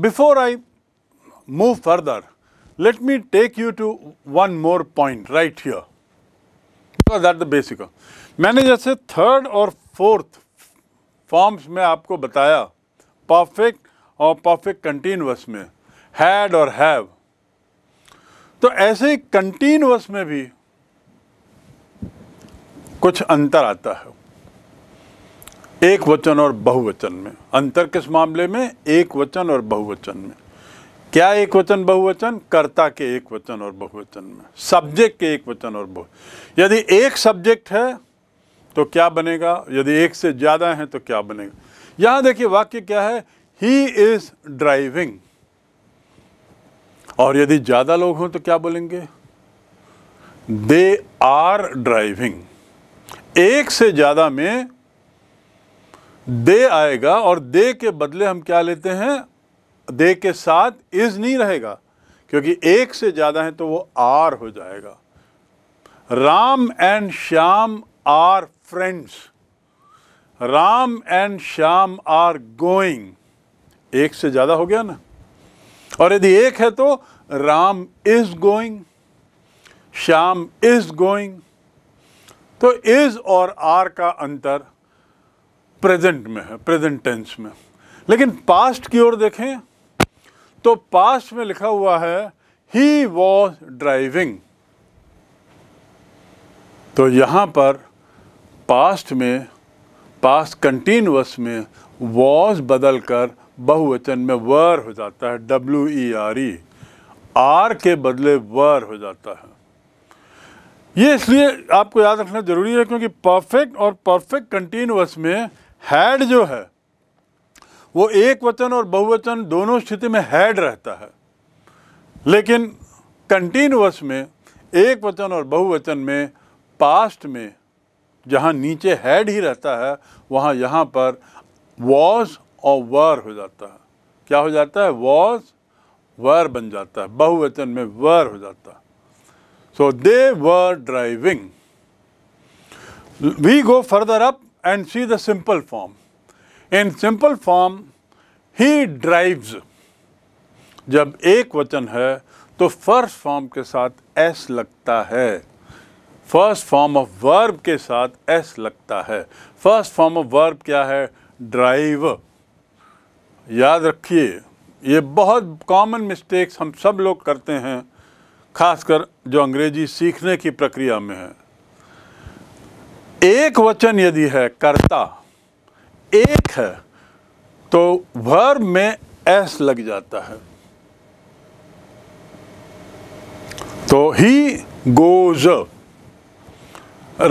Before I move further, let me take you to one more point right here because that the basic मैंने जैसे third और fourth forms में आपको बताया perfect और perfect continuous में had और have तो ऐसे ही कंटिन्यूस में भी कुछ अंतर आता है एक वचन और बहुवचन में अंतर किस मामले में एक वचन और बहुवचन में क्या एक वचन बहुवचन कर्ता के एक वचन और बहुवचन में सब्जेक्ट के एक वचन और बहु यदि एक सब्जेक्ट है तो क्या बनेगा यदि एक से ज़्यादा है तो क्या बनेगा यहाँ देखिए वाक्य क्या है ही इज़ ड्राइविंग और यदि ज़्यादा लोग हों तो क्या बोलेंगे दे आर ड्राइविंग एक से ज़्यादा में दे आएगा और दे के बदले हम क्या लेते हैं दे के साथ इज़ नहीं रहेगा क्योंकि एक से ज़्यादा है तो वो आर हो जाएगा Ram and Shyam are friends Ram and Shyam are going एक से ज़्यादा हो गया ना और यदि एक है तो Ram is going Shyam is going तो इज़ और आर का अंतर प्रेजेंट में है प्रेजेंट टेंस में लेकिन पास्ट की ओर देखें तो पास्ट में लिखा हुआ है ही वॉज ड्राइविंग तो यहां पर पास्ट में पास्ट कंटिन्यूस में वॉज बदलकर बहुवचन में वर हो जाता है W E R E R के बदले वर हो जाता है ये इसलिए आपको याद रखना ज़रूरी है क्योंकि परफेक्ट और परफेक्ट कंटिन्यूस में हैड जो है वो एक वचन और बहुवचन दोनों स्थिति में हैड रहता है लेकिन कंटिन्यूस में एक वचन और बहुवचन में पास्ट में जहाँ नीचे हैड ही रहता है वहाँ यहाँ पर वॉज और वर हो जाता है क्या हो जाता है वॉज वर बन जाता है बहुवचन में वर हो जाता है so they were driving we go further up and see the simple form. In simple form, he drives. जब एक वचन है तो फर्स्ट फॉर्म के साथ एस लगता है फर्स्ट फॉर्म ऑफ वर्ब के साथ एस लगता है फर्स्ट फॉर्म ऑफ वर्ब क्या है ड्राइव याद रखिए ये बहुत कॉमन मिस्टेक्स हम सब लोग करते हैं खासकर जो अंग्रेजी सीखने की प्रक्रिया में है एक वचन यदि है कर्ता एक है तो वर्ब में एस लग जाता है तो he goes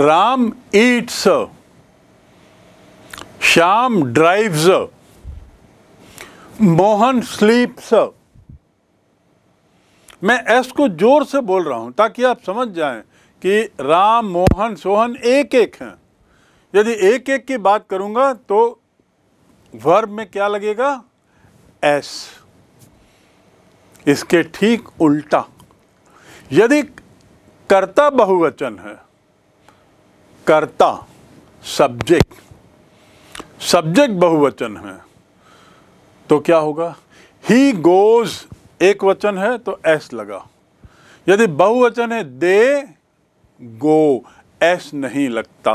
Ram eats Shyam drives Mohan sleeps मैं एस को जोर से बोल रहा हूं ताकि आप समझ जाएं कि राम मोहन सोहन एक एक हैं यदि एक एक की बात करूंगा तो वर्ब में क्या लगेगा एस इसके ठीक उल्टा यदि कर्ता बहुवचन है कर्ता सब्जेक्ट सब्जेक्ट बहुवचन है तो क्या होगा ही गोज एक वचन है तो एस लगा यदि बहुवचन है दे गो एस नहीं लगता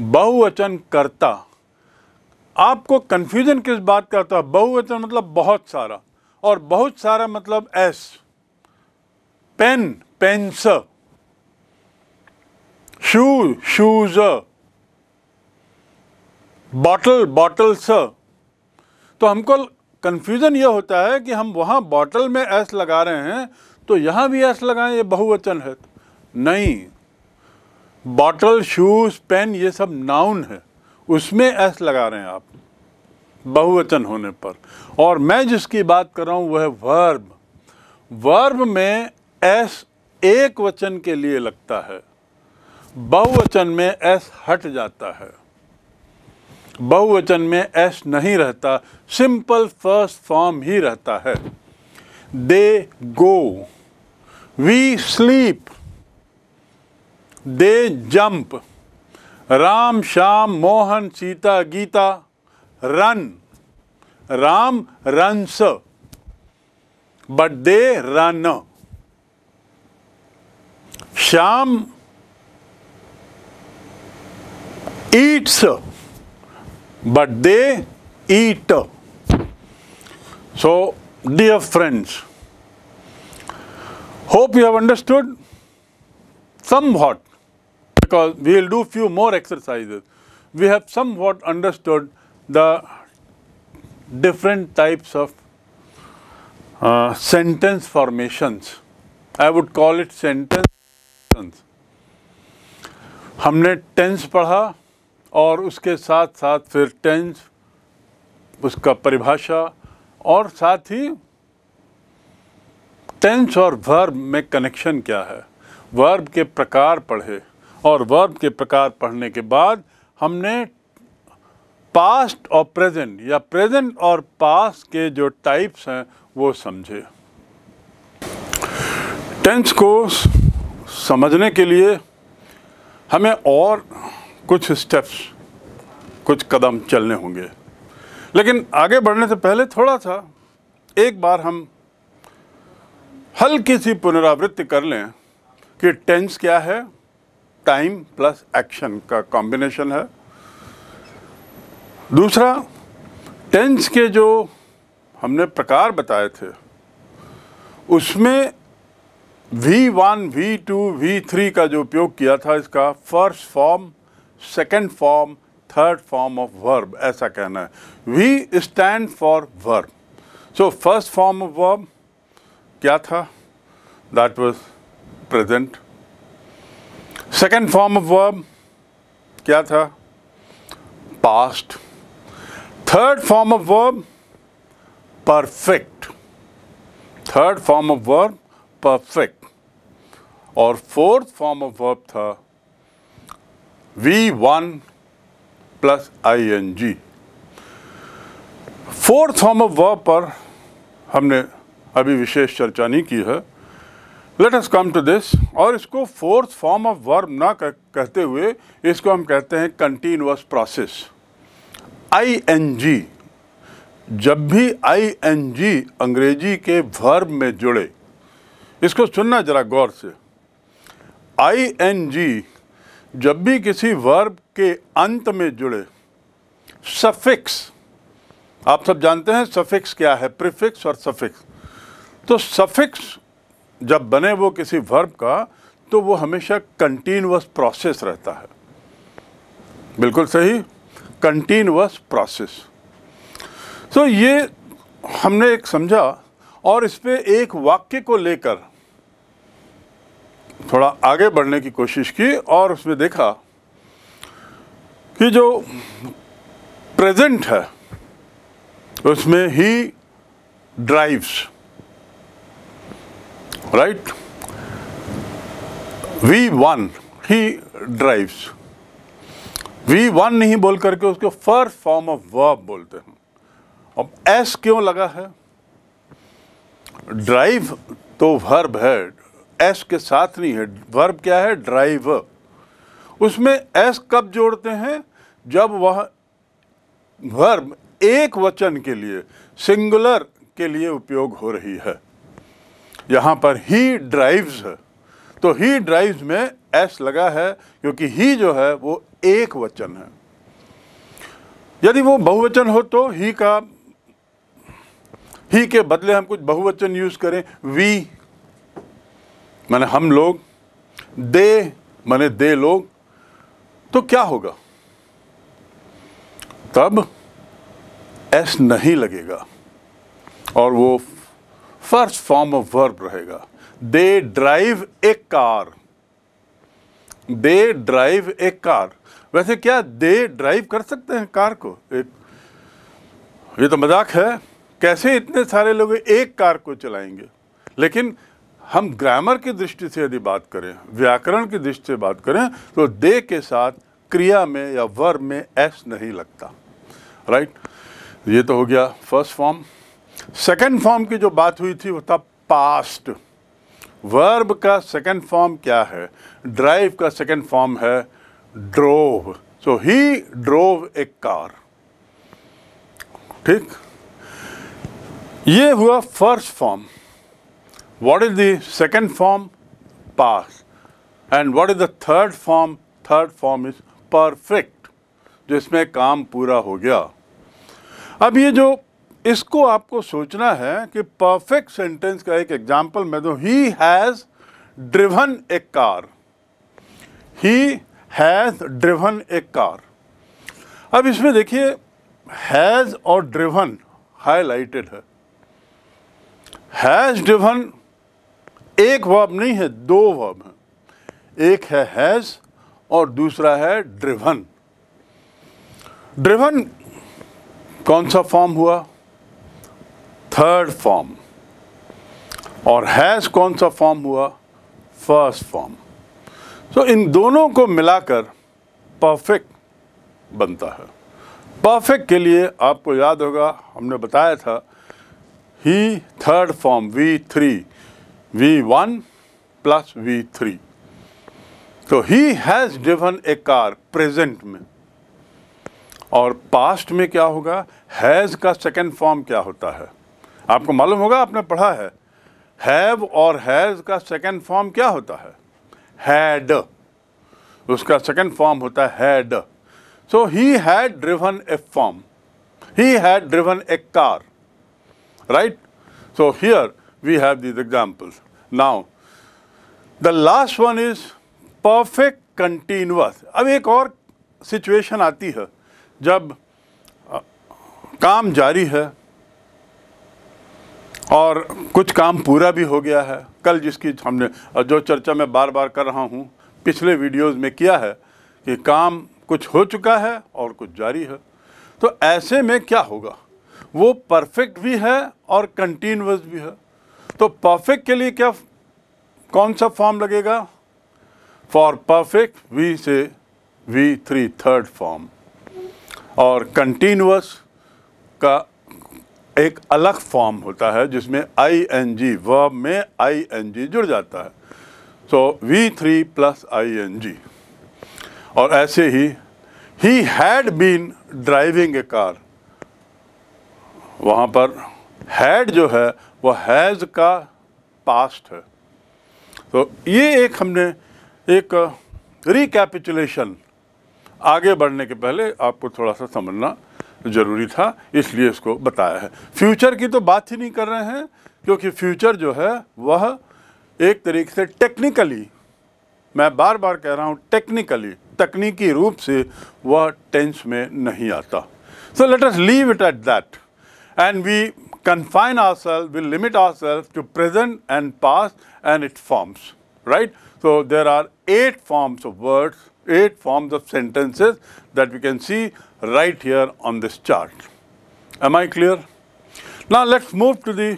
बहुवचन करता आपको कंफ्यूजन किस बात का होता है बहुवचन मतलब बहुत सारा और बहुत सारा मतलब S pen pens shoe shoes bottle bottles तो हमको कंफ्यूजन यह होता है कि हम वहां बॉटल में एस लगा रहे हैं तो यहां भी एस लगाएं ये बहुवचन है नहीं बॉटल शूज पेन ये सब नाउन है उसमें एस लगा रहे हैं आप बहुवचन होने पर और मैं जिसकी बात कर रहा हूँ वह है वर्ब वर्ब में एस एक वचन के लिए लगता है बहुवचन में एस हट जाता है बहुवचन में एस नहीं रहता सिंपल फर्स्ट फॉर्म ही रहता है they go we sleep They jump. Ram, Sham, Mohan, Sita, Gita, run. Ram runs, but they run. Sham eats, but they eat. So, dear friends, hope you have understood somewhat. because we will do few more exercises. We have somewhat understood the different types of uh, sentence formations. I would call it sentence. हमने tense पढ़ा और उसके साथ साथ फिर tense उसका परिभाषा और साथ ही टेंस और वर्ब में कनेक्शन क्या है वर्ब के प्रकार पढ़े और वर्ब के प्रकार पढ़ने के बाद हमने पास्ट और प्रेजेंट या प्रेजेंट और पास्ट के जो टाइप्स हैं वो समझे टेंस को समझने के लिए हमें और कुछ स्टेप्स कुछ कदम चलने होंगे लेकिन आगे बढ़ने से पहले थोड़ा सा एक बार हम हल्की सी पुनरावृत्ति कर लें कि टेंस क्या है टाइम प्लस एक्शन का कॉम्बिनेशन है दूसरा टेंस के जो हमने प्रकार बताए थे उसमें V one V two V three का जो उपयोग किया था इसका first form second form third form of verb ऐसा कहना है V stand for verb so first form of verb क्या था that was present second form of verb क्या था past third form of verb perfect third form of verb perfect और fourth form of verb था V one plus I N ji fourth form of verb पर हमने अभी विशेष चर्चा नहीं की है let's come to this और इसको फोर्थ फॉर्म ऑफ वर्ब ना कहते हुए इसको हम कहते हैं continuous process I N G जब भी आई एन जी अंग्रेजी के वर्ब में जुड़े इसको सुनना ज़रा गौर से आई एन जी जब भी किसी वर्ब के अंत में जुड़े सफिक्स आप सब जानते हैं सफिक्स क्या है प्रिफिक्स और सफिक्स तो सफिक्स जब बने वो किसी वर्ब का तो वो हमेशा कंटिन्यूस प्रोसेस रहता है बिल्कुल सही कंटिन्यूस प्रोसेस तो ये हमने एक समझा और इस पर एक वाक्य को लेकर थोड़ा आगे बढ़ने की कोशिश की और उसमें देखा कि जो प्रेजेंट है उसमें he drives right v1 he drives v1 नहीं बोल करके उसको फर्स्ट फॉर्म ऑफ वर्ब बोलते हैं अब एस क्यों लगा है ड्राइव तो वर्ब है एस के साथ नहीं है वर्ब क्या है ड्राइव उसमें एस कब जोड़ते हैं जब वह वर्ब एक वचन के लिए सिंगुलर के लिए उपयोग हो रही है यहाँ पर ही ड्राइव्स तो ही ड्राइव्स में एस लगा है क्योंकि ही जो है वो एक वचन है यदि वो बहुवचन हो तो ही का ही के बदले हम कुछ बहुवचन यूज करें वी माने हम लोग दे माने दे लोग तो क्या होगा तब एस नहीं लगेगा और वो फर्स्ट फॉर्म ऑफ वर्ब रहेगा they drive a car they drive a car वैसे क्या दे ड्राइव कर सकते हैं कार को एक ये तो मजाक है कैसे इतने सारे लोग एक कार को चलाएंगे लेकिन हम ग्रामर की दृष्टि से यदि बात करें व्याकरण की दृष्टि से बात करें तो दे के साथ क्रिया में या वर्ब में एस नहीं लगता राइट ये तो हो गया फर्स्ट फॉर्म सेकंड फॉर्म की जो बात हुई थी वो था पास्ट वर्ब का सेकंड फॉर्म क्या है ड्राइव का सेकंड फॉर्म है drove so he drove a car ठीक ये हुआ first form what is the second form past and what is the third form third form is perfect जिसमें काम पूरा हो गया अब ये जो इसको आपको सोचना है कि परफेक्ट सेंटेंस का एक एग्जाम्पल मैं दो he has driven a car he has driven a car अब इसमें देखिए हैज़ और ड्रिवन हाईलाइटेड है हैज़ ड्रिवन एक वर्ब नहीं है दो वर्ब है एक है हैज़ और दूसरा है ड्रिवन ड्रिवन कौन सा फॉर्म हुआ थर्ड फॉर्म और हैज़ कौन सा फॉर्म हुआ फर्स्ट फॉर्म सो इन दोनों को मिलाकर परफेक्ट बनता है परफेक्ट के लिए आपको याद होगा हमने बताया था he third form V three V one plus V three तो he has driven a car present में और पास्ट में क्या होगा हैज़ का सेकेंड फॉर्म क्या होता है आपको मालूम होगा आपने पढ़ा है हैव और हैज़ का सेकेंड फॉर्म क्या होता है हैड उसका सेकेंड फॉर्म होता है had so he had driven a form he had driven a car right so here we have these examples now the last one is perfect continuous अब एक और situation आती है जब काम जारी है और कुछ काम पूरा भी हो गया है कल जिसकी हमने जो चर्चा मैं बार बार कर रहा हूँ पिछले वीडियोस में किया है कि काम कुछ हो चुका है और कुछ जारी है तो ऐसे में क्या होगा वो परफेक्ट भी है और कंटिन्यूस भी है तो परफेक्ट के लिए क्या कौन सा फॉर्म लगेगा फॉर परफेक्ट वी से वी थ्री थर्ड फॉर्म और कंटिन्यूस का एक अलग फॉर्म होता है जिसमें आई एन जी वर्ब में आई एन जी जुड़ जाता है तो V three plus I N G और ऐसे ही he had been driving a car वहाँ पर हैड जो है वो हैज़ का पास्ट है तो ये एक हमने एक रिकेपिचुलेशन आगे बढ़ने के पहले आपको थोड़ा सा समझना जरूरी था इसलिए इसको बताया है फ्यूचर की तो बात ही नहीं कर रहे हैं क्योंकि फ्यूचर जो है वह एक तरीके से टेक्निकली मैं बार बार कह रहा हूँ टेक्निकली तकनीकी रूप से वह टेंस में नहीं आता so let us leave it at that and we confine our self we limit our self to present and past and it forms right so there are eight forms of words eight forms of sentences that we can see right here on this chart. Am I clear? Now let's move to the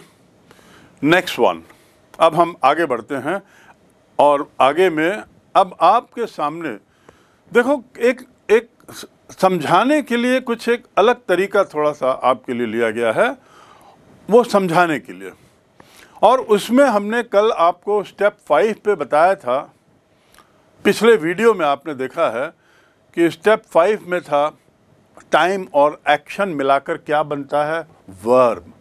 next one. अब हम आगे बढ़ते हैं और आगे में अब आपके सामने देखो एक एक समझाने के लिए कुछ एक अलग तरीका थोड़ा सा आपके लिए लिया गया है वो समझाने के लिए और उसमें हमने कल आपको स्टेप फाइव पे बताया था पिछले वीडियो में आपने देखा है कि स्टेप फाइव में था टाइम और एक्शन मिलाकर क्या बनता है वर्ब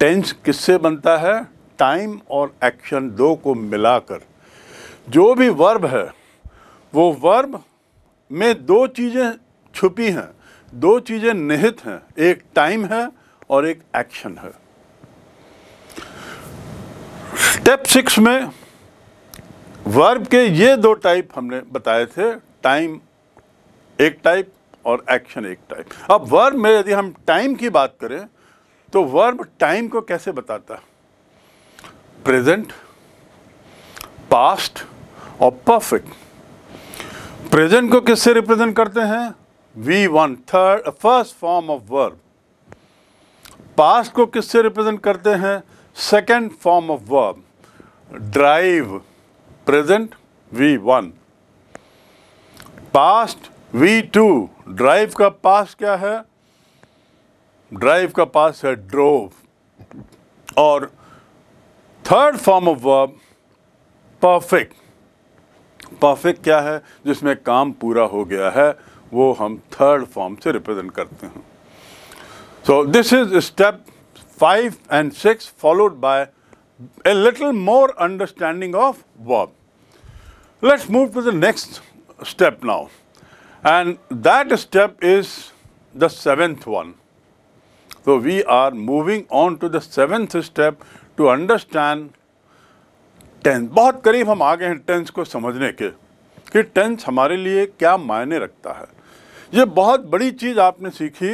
टेंस किससे बनता है टाइम और एक्शन दो को मिलाकर जो भी वर्ब है वो वर्ब में दो चीज़ें छुपी हैं दो चीज़ें निहित हैं एक टाइम है और एक एक्शन है स्टेप सिक्स में वर्ब के ये दो टाइप हमने बताए थे टाइम एक टाइप और एक्शन एक टाइप अब वर्ब में यदि हम टाइम की बात करें तो वर्ब टाइम को कैसे बताता प्रेजेंट पास्ट और परफेक्ट प्रेजेंट को किससे रिप्रेजेंट करते हैं V one third first form of verb past को किससे रिप्रेजेंट करते हैं second form of verb drive present V one past V two drive का पास क्या है ड्राइव का पास है ड्रोव और third form of verb perfect perfect क्या है जिसमें काम पूरा हो गया है वो हम थर्ड फॉर्म से रिप्रेजेंट करते हैं so this is step five and six followed by a little more understanding of verb let's move to the next step now And that step is the seventh one. So we are moving on to the seventh step to understand tense बहुत करीब हम आ गए हैं tense को समझने के कि tense हमारे लिए क्या मायने रखता है ये बहुत बड़ी चीज़ आपने सीखी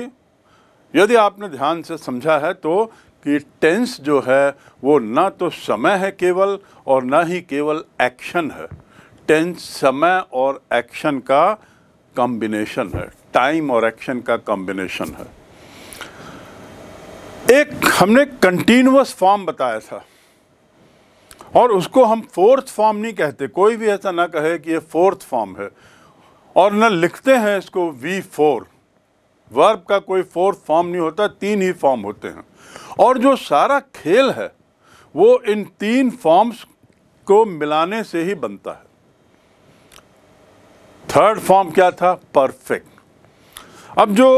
यदि आपने ध्यान से समझा है तो कि टेंस जो है वो ना तो समय है केवल और ना ही केवल एक्शन है टेंस समय और एक्शन का कॉम्बिनेशन है टाइम और एक्शन का कॉम्बिनेशन है एक हमने कंटिन्यूस फॉर्म बताया था और उसको हम फोर्थ फॉर्म नहीं कहते कोई भी ऐसा ना कहे कि ये फोर्थ फॉर्म है और न लिखते हैं इसको वी फोर वर्ब का कोई फोर्थ फॉर्म नहीं होता तीन ही फॉर्म होते हैं और जो सारा खेल है वो इन तीन फॉर्म्स को मिलाने से ही बनता है थर्ड फॉर्म क्या था परफेक्ट अब जो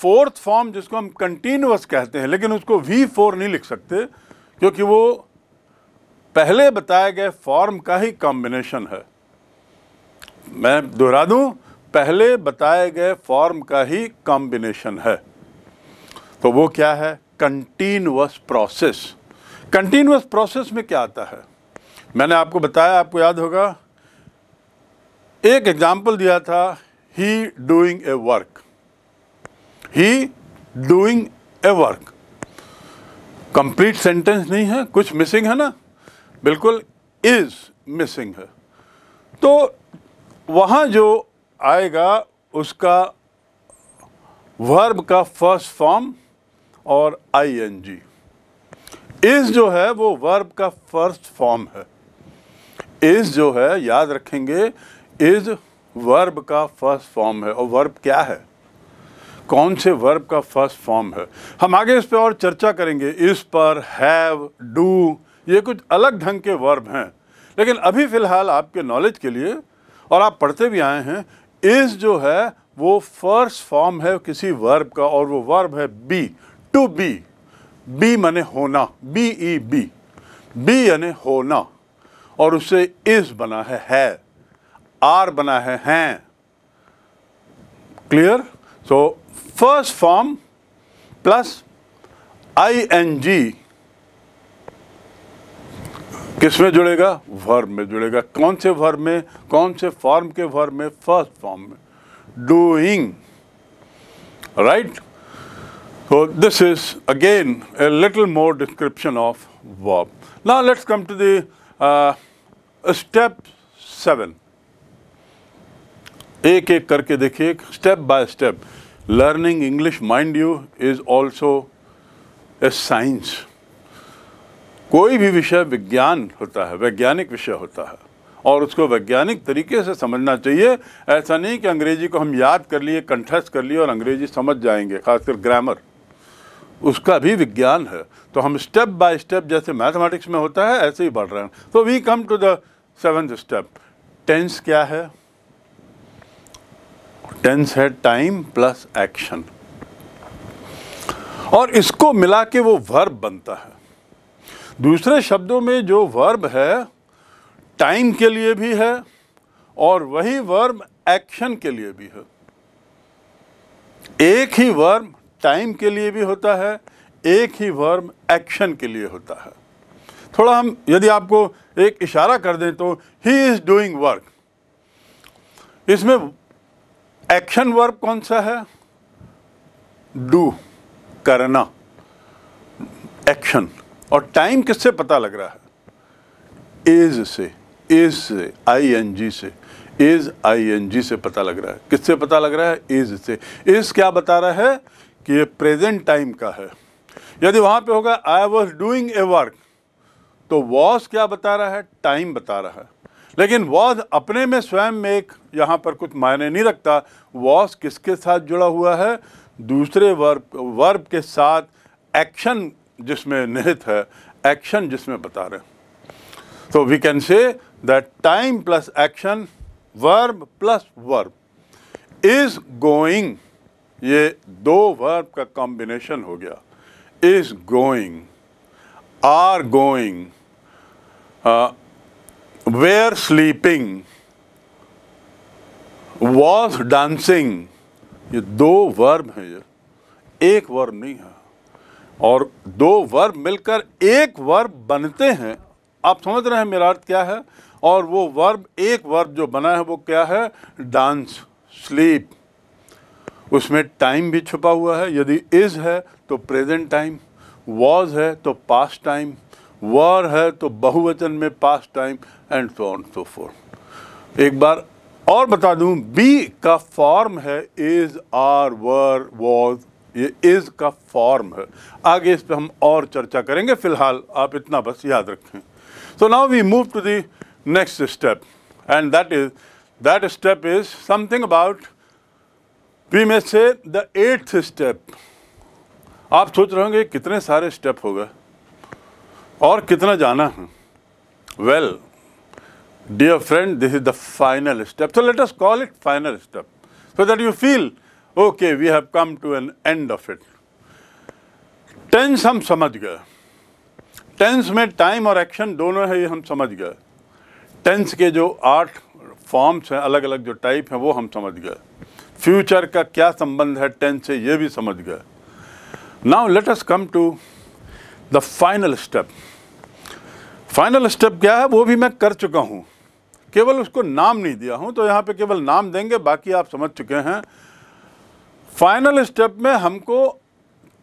फोर्थ फॉर्म जिसको हम कंटिन्यूस कहते हैं लेकिन उसको वी फोर नहीं लिख सकते क्योंकि वो पहले बताए गए फॉर्म का ही कॉम्बिनेशन है मैं दोहरा दूं पहले बताए गए फॉर्म का ही कॉम्बिनेशन है तो वो क्या है कंटिन्यूस प्रोसेस कंटिन्यूस प्रोसेस में क्या आता है मैंने आपको बताया आपको याद होगा एक एग्जाम्पल दिया था he doing a work he doing a work complete sentence नहीं है कुछ मिसिंग है ना बिल्कुल इज मिसिंग है तो वहाँ जो आएगा उसका वर्ब का फर्स्ट फॉर्म और आई एन जी इज जो है वो वर्ब का फर्स्ट फॉर्म है इज जो है याद रखेंगे इज वर्ब का फर्स्ट फॉर्म है और वर्ब क्या है कौन से वर्ब का फर्स्ट फॉर्म है हम आगे इस पर और चर्चा करेंगे इस पर हैव डू ये कुछ अलग ढंग के वर्ब हैं लेकिन अभी फ़िलहाल आपके नॉलेज के लिए और आप पढ़ते भी आए हैं इज़ जो है वो फर्स्ट फॉर्म है किसी वर्ब का और वो वर्ब है बी टू बी बी माने होना बी ई बी बी यानी होना और उससे इज़ बना है, है आर बना है हैं clear so first form plus I N G किस में जुड़ेगा वर्ब में जुड़ेगा कौन से वर्ब में कौन से फॉर्म के वर्ब में फर्स्ट फॉर्म में doing right so this is again a little more description of verb now let's come to the step seven एक एक करके देखिए step by step learning English mind you is also a science कोई भी विषय विज्ञान होता है वैज्ञानिक विषय होता है और उसको वैज्ञानिक तरीके से समझना चाहिए ऐसा नहीं कि अंग्रेजी को हम याद कर लिए कंठस्थ कर लिए और अंग्रेजी समझ जाएंगे खासकर ग्रामर उसका भी विज्ञान है तो हम स्टेप बाय स्टेप जैसे मैथमेटिक्स में होता है ऐसे ही बढ़ रहे हैं तो we come to the seventh step tense क्या है टेंस है टाइम प्लस एक्शन और इसको मिला के वो वर्ब बनता है दूसरे शब्दों में जो वर्ब है टाइम के लिए भी है और वही वर्ब एक्शन के लिए भी है एक ही वर्ब टाइम के लिए भी होता है एक ही वर्ब एक्शन के लिए होता है थोड़ा हम यदि आपको एक इशारा कर दें तो ही इज़ डूइंग वर्क इसमें एक्शन वर्ब कौन सा है डू करना एक्शन और टाइम किससे पता लग रहा है एज से एज से आई एन जी से एज आई एन जी से पता लग रहा है किससे पता लग रहा है एज से एज क्या बता रहा है कि ये प्रेजेंट टाइम का है यदि वहां पे होगा आई तो वॉज डूइंग ए वर्क तो वॉस क्या बता रहा है टाइम बता रहा है लेकिन वॉज अपने में स्वयं में एक यहाँ पर कुछ मायने नहीं रखता वॉज किसके साथ जुड़ा हुआ है दूसरे वर्ब वर्ब के साथ एक्शन जिसमें निहित है एक्शन जिसमें बता रहे तो we can say that time plus action verb plus verb is going ये दो वर्ब का कॉम्बिनेशन हो गया is going are going were sleeping, was dancing, ये दो वर्ब हैं ये एक वर्ब नहीं है और दो वर्ब मिलकर एक वर्ब बनते हैं आप समझ रहे हैं मेरा अर्थ क्या है और वो वर्ब एक वर्ब जो बना है वो क्या है डांस स्लीप उसमें टाइम भी छुपा हुआ है यदि इज़ है तो प्रेजेंट टाइम वॉज है तो पास्ट टाइम वॉर है तो बहुवचन में past time and so on so four एक बार और बता दूं बी का फॉर्म है इज आर वर वॉज ये इज का फॉर्म है आगे इस पर हम और चर्चा करेंगे फिलहाल आप इतना बस याद रखें so now we move to the next step and that is that step is something about we may say the eighth step आप सोच रहे होंगे कितने सारे स्टेप हो गए और कितना जाना है well dear friend this is the final step so let us call it final step so that you feel okay we have come to an end of it tense हम समझ गए टेंस में टाइम और action दोनों है ये हम समझ गए टेंस के जो आठ फॉर्म्स हैं अलग अलग जो टाइप हैं वो हम समझ गए फ्यूचर का क्या संबंध है टेंस से ये भी समझ गए now let us come to the final step final step क्या है वो भी मैं कर चुका हूँ केवल उसको नाम नहीं दिया हूँ तो यहाँ पे केवल नाम देंगे बाकी आप समझ चुके हैं फाइनल स्टेप में हमको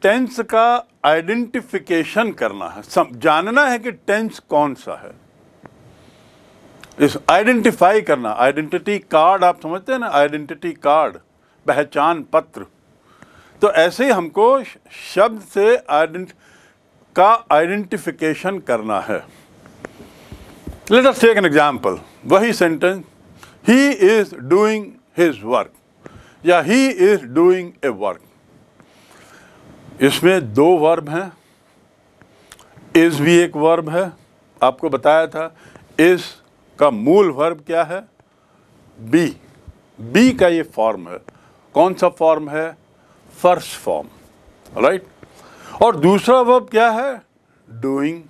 टेंस का आइडेंटिफिकेशन करना है सम, जानना है कि टेंस कौन सा है इस आइडेंटिफाई करना आइडेंटिटी कार्ड आप समझते हैं ना आइडेंटिटी कार्ड पहचान पत्र तो ऐसे ही हमको शब्द से आइडेंटि का आइडेंटिफिकेशन करना है let us take an example वही sentence he is doing his work या he is doing a work इसमें दो वर्ब हैं इज भी एक वर्ब है आपको बताया था इस का मूल वर्ब क्या है बी बी का ये फॉर्म है कौन सा फॉर्म है फर्स्ट फॉर्म राइट और दूसरा वर्ब क्या है doing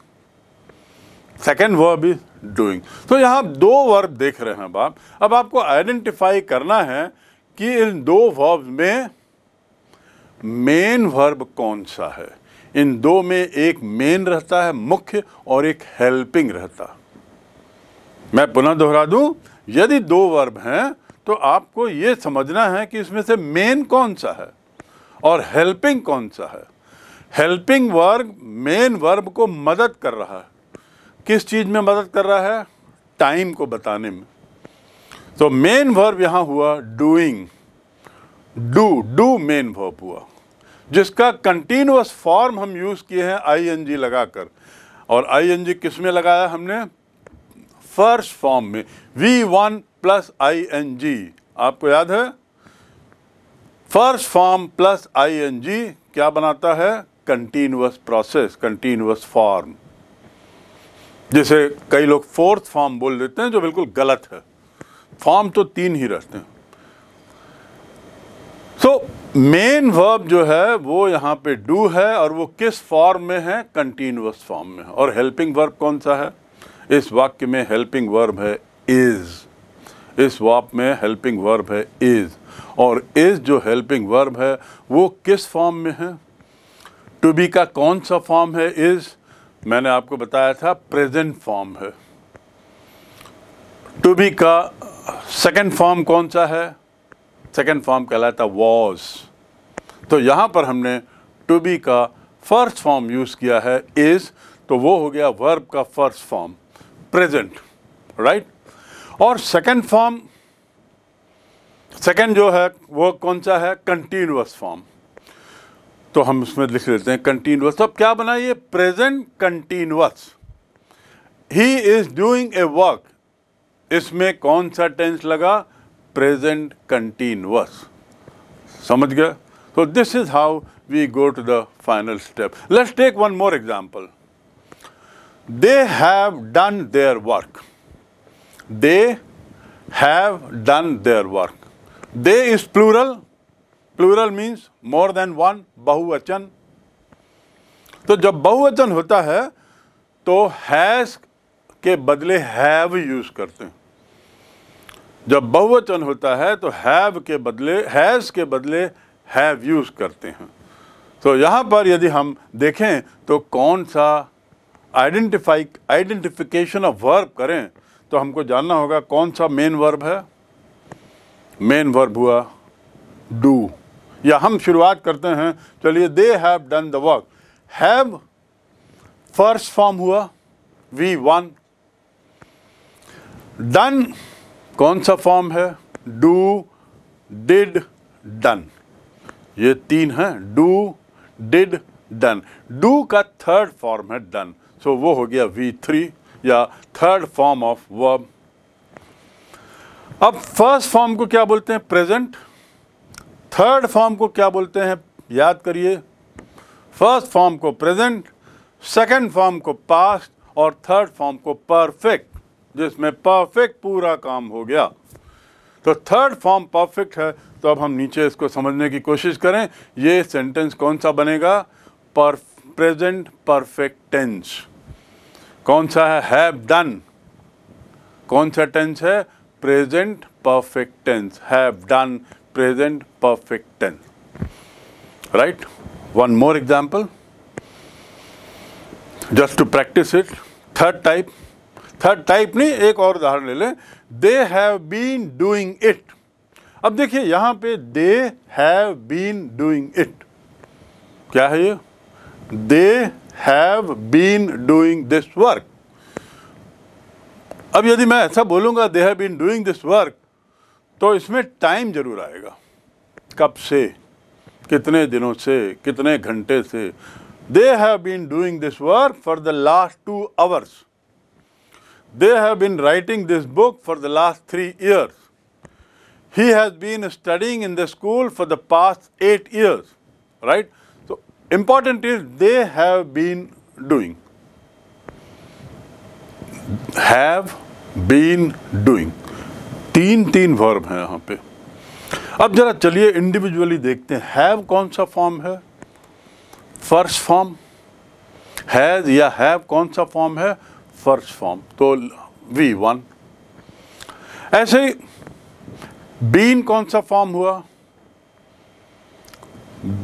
second verb is doing तो यहाँ दो वर्ब देख रहे हैं बाप अब आपको आइडेंटिफाई करना है कि इन दो वर्ब में मेन वर्ब कौन सा है इन दो में एक मेन रहता है मुख्य और एक हेल्पिंग रहता मैं पुनः दोहरा दूं यदि दो वर्ब हैं तो आपको ये समझना है कि इसमें से मेन कौन सा है और हेल्पिंग कौन सा है हेल्पिंग वर्ग मेन वर्ब को मदद कर रहा है किस चीज़ में मदद कर रहा है टाइम को बताने में तो मेन वर्ब यहाँ हुआ doing do do main verb हुआ जिसका कंटिन्यूस फॉर्म हम यूज़ किए हैं आईएनजी लगाकर और आईएनजी किस में लगाया हमने फर्स्ट फॉर्म में V one plus I N G आपको याद है first form plus I N G क्या बनाता है कंटिन्यूस प्रोसेस कंटिन्यूस फॉर्म जैसे कई लोग फोर्थ फॉर्म बोल देते हैं जो बिल्कुल गलत है फॉर्म तो तीन ही रहते हैं सो मेन वर्ब जो है वो यहाँ पे डू है और वो किस फॉर्म में है कंटिन्यूस फॉर्म में और हेल्पिंग वर्ब कौन सा है इस वाक्य में हेल्पिंग वर्ब है इज़ इस वाक में हेल्पिंग वर्ब है इज़ और इज़ जो हेल्पिंग वर्ब है वो किस फॉर्म में है टू बी का कौन सा फॉर्म है इज़ मैंने आपको बताया था प्रेजेंट फॉर्म है टू बी का सेकंड फॉर्म कौन सा है सेकंड फॉर्म कहलाता वॉज तो यहां पर हमने टू बी का फर्स्ट फॉर्म यूज़ किया है इज़ तो वो हो गया वर्ब का फर्स्ट फॉर्म प्रेजेंट राइट और सेकंड फॉर्म सेकंड जो है वो कौन सा है कंटिन्यूस फॉर्म तो हम इसमें लिख लेते हैं कंटिन्यूस तो अब क्या बना ये present continuous he is doing a work इसमें कौन सा टेंस लगा प्रेजेंट कंटिन्यूस समझ गया तो this is how we go to the final step let's take one more example they have done their work they have done their work they is plural plural means more than one बहुवचन तो जब बहुवचन होता है तो has के बदले have use करते हैं जब बहुवचन होता है तो हैव के बदले हैज़ के बदले हैव यूज़ करते हैं तो यहाँ पर यदि हम देखें तो कौन सा आइडेंटिफाई आइडेंटिफिकेशन ऑफ वर्ब करें तो हमको जानना होगा कौन सा मेन वर्ब है मेन वर्ब हुआ डू या हम शुरुआत करते हैं चलिए they have done the work have first form हुआ वी वन डन कौन सा फॉर्म है डू डिड डन ये तीन हैं डू डिड डन डू का थर्ड फॉर्म है डन सो so, वो हो गया वी थ्री या थर्ड फॉर्म ऑफ वर्ब अब फर्स्ट फॉर्म को क्या बोलते हैं प्रेजेंट थर्ड फॉर्म को क्या बोलते हैं याद करिए फर्स्ट फॉर्म को प्रेजेंट सेकंड फॉर्म को पास्ट और थर्ड फॉर्म को परफेक्ट जिसमें परफेक्ट पूरा काम हो गया तो थर्ड फॉर्म परफेक्ट है तो अब हम नीचे इसको समझने की कोशिश करें ये सेंटेंस कौन सा बनेगा पर प्रेजेंट परफेक्ट टेंस कौन सा है हैव डन कौन सा टेंस है present perfect tense have done present perfect tense. Right? One more example. Just to practice it. Third type. Third type नहीं एक और उदाहरण ले लें they have been doing it अब देखिए यहाँ पे they have been doing it क्या है ये they have been doing this work अब यदि मैं ऐसा बोलूँगा they have been doing this work तो इसमें टाइम जरूर आएगा कब से कितने दिनों से कितने घंटे से they have been doing this work for the last two hours they have been writing this book for the last three years he has been studying in the school for the past eight years right तो important is they have been doing have been doing तीन तीन verb हैं यहाँ पे अब जरा चलिए individually देखते हैं हैव कौन सा फॉर्म है फर्स्ट फॉर्म हैज या हैव कौन सा फॉर्म है फर्स्ट फॉर्म तो वी वन ऐसे ही बीन कौन सा फॉर्म हुआ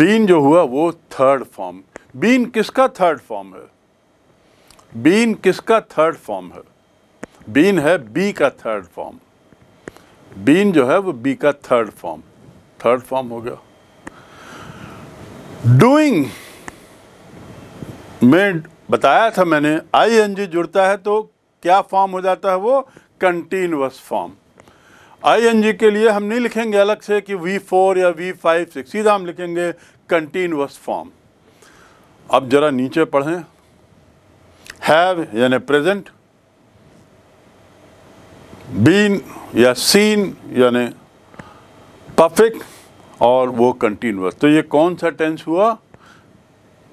बीन जो हुआ वो थर्ड फॉर्म बीन किसका थर्ड फॉर्म है बीन किसका थर्ड फॉर्म है बीन है बी का थर्ड फॉर्म बीन जो है वो बी का थर्ड फॉर्म थर्ड फॉर्म हो गया डूइंग में बताया था मैंने आई एन जी जुड़ता है तो क्या फॉर्म हो जाता है वो continuous form I N G के लिए हम नहीं लिखेंगे अलग से कि वी फोर या वी फाइव सिक्स सीधा हम लिखेंगे कंटिन्यूस फॉर्म अब ज़रा नीचे पढ़ें हैव यानी प्रेजेंट बीन या सीन यानी परफेक्ट और वो कंटिन्यूस तो ये कौन सा टेंस हुआ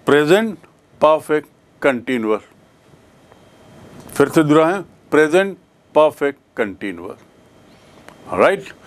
प्रेजेंट परफेक्ट कंटिन्यूस फिर से है प्रेजेंट परफेक्ट कंटिन्यूस राइट